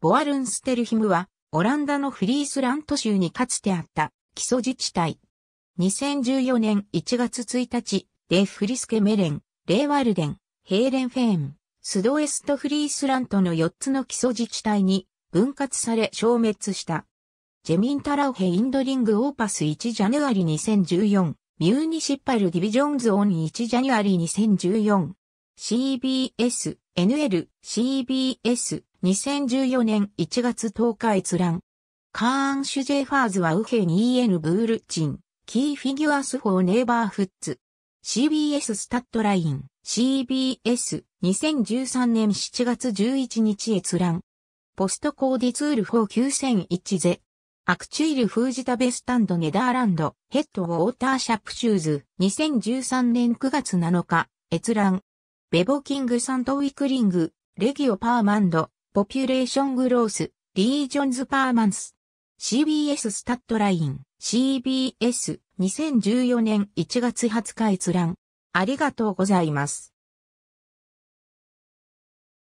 ボアルンステルヒムは、オランダのフリースラント州にかつてあった基礎自治体。2014年1月1日、デ・フリスケメレン、レイワルデン、ヘーレンフェーン、スドエストフリースラントの4つの基礎自治体に分割され消滅した。ジェミンタラウヘインドリングオーパス1ジャヌアリ2014、ミューニシッパルディビジョンズオン1ジャヌアリ2014、CBS、NL、CBS、2014年1月10日閲覧。カーン・シュジェファーズは右辺エヌ・ブールチン、キーフィギュアス・フォー・ネイバーフッツ。CBS スタッドライン、CBS、2013年7月11日閲覧。ポストコーディツール49001ゼ。アクチュイル・フージタベスタンド・ネダーランド、ヘッド・ウォーター・シャップ・シューズ、2013年9月7日、閲覧。ベボキング・サントウィクリング、レギオ・パーマンド、ポピュレーショングロース、リージョンズパーマンス。CBS スタッドライン、CBS、2014年1月20日閲覧。ありがとうございます。